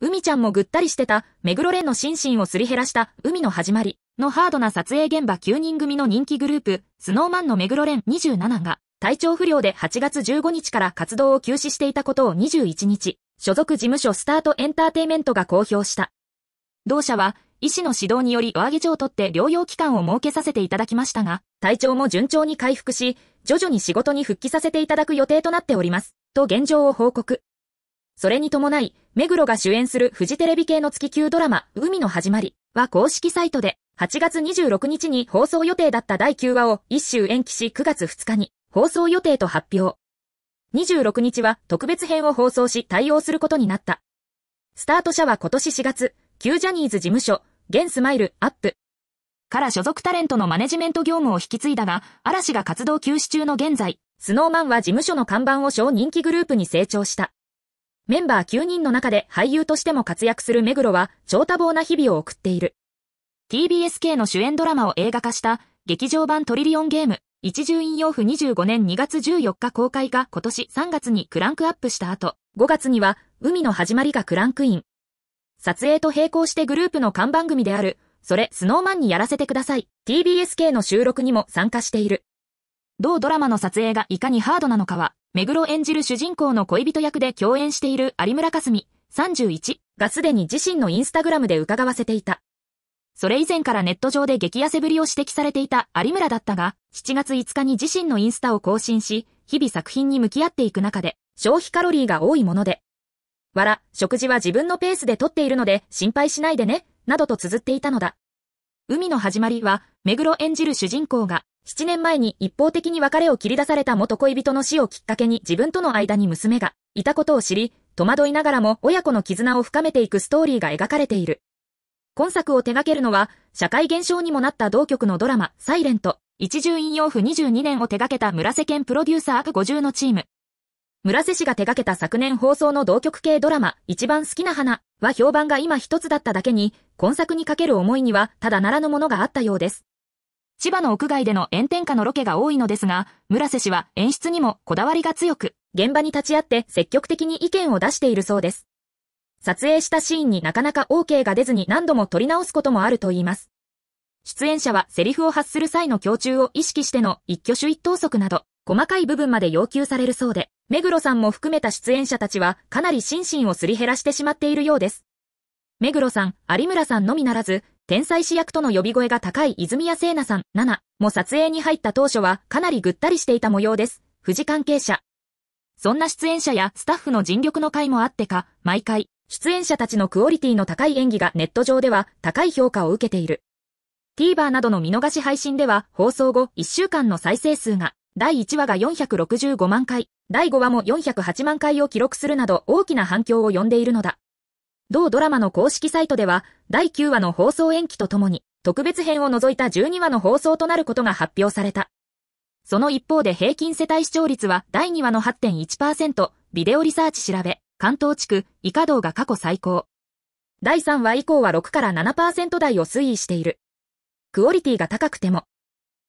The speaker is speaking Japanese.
海ちゃんもぐったりしてた、目黒蓮の心身をすり減らした、海の始まりのハードな撮影現場9人組の人気グループ、スノーマンの目黒蓮27が、体調不良で8月15日から活動を休止していたことを21日、所属事務所スタートエンターテイメントが公表した。同社は、医師の指導によりお上げ状を取って療養期間を設けさせていただきましたが、体調も順調に回復し、徐々に仕事に復帰させていただく予定となっております、と現状を報告。それに伴い、目黒が主演するフジテレビ系の月級ドラマ、海の始まりは公式サイトで、8月26日に放送予定だった第9話を一周延期し9月2日に放送予定と発表。26日は特別編を放送し対応することになった。スタート者は今年4月、旧ジャニーズ事務所、現スマイルアップから所属タレントのマネジメント業務を引き継いだが、嵐が活動休止中の現在、スノーマンは事務所の看板を小人気グループに成長した。メンバー9人の中で俳優としても活躍する目黒は、超多忙な日々を送っている。TBS k の主演ドラマを映画化した、劇場版トリリオンゲーム、一重引用符25年2月14日公開が今年3月にクランクアップした後、5月には、海の始まりがクランクイン。撮影と並行してグループの看板組である、それ、スノーマンにやらせてください。TBS k の収録にも参加している。同ドラマの撮影がいかにハードなのかは、目黒演じる主人公の恋人役で共演している有村架純31がすでに自身のインスタグラムで伺わせていた。それ以前からネット上で激痩せぶりを指摘されていた有村だったが、7月5日に自身のインスタを更新し、日々作品に向き合っていく中で、消費カロリーが多いもので、わら、食事は自分のペースでとっているので心配しないでね、などと綴っていたのだ。海の始まりは、目黒演じる主人公が7年前に一方的に別れを切り出された元恋人の死をきっかけに自分との間に娘がいたことを知り、戸惑いながらも親子の絆を深めていくストーリーが描かれている。今作を手掛けるのは、社会現象にもなった同局のドラマ、サイレント、一重引用譜22年を手掛けた村瀬県プロデューサー悪50のチーム。村瀬氏が手掛けた昨年放送の同局系ドラマ、一番好きな花は評判が今一つだっただけに、今作にかける思いにはただならぬものがあったようです。千葉の屋外での炎天下のロケが多いのですが、村瀬氏は演出にもこだわりが強く、現場に立ち会って積極的に意見を出しているそうです。撮影したシーンになかなか OK が出ずに何度も撮り直すこともあると言います。出演者はセリフを発する際の胸中を意識しての一挙手一投足など、細かい部分まで要求されるそうで、目黒さんも含めた出演者たちはかなり心身をすり減らしてしまっているようです。目黒さん、有村さんのみならず、天才主役との呼び声が高い泉谷聖奈さん、7も撮影に入った当初はかなりぐったりしていた模様です。富士関係者。そんな出演者やスタッフの尽力の会もあってか、毎回、出演者たちのクオリティの高い演技がネット上では高い評価を受けている。TVer などの見逃し配信では放送後1週間の再生数が第1話が465万回、第5話も408万回を記録するなど大きな反響を呼んでいるのだ。同ドラマの公式サイトでは、第9話の放送延期とともに、特別編を除いた12話の放送となることが発表された。その一方で平均世帯視聴率は第2話の8.1%、ビデオリサーチ調べ、関東地区、以下道が過去最高。第3話以降は6から7%台を推移している。クオリティが高くても、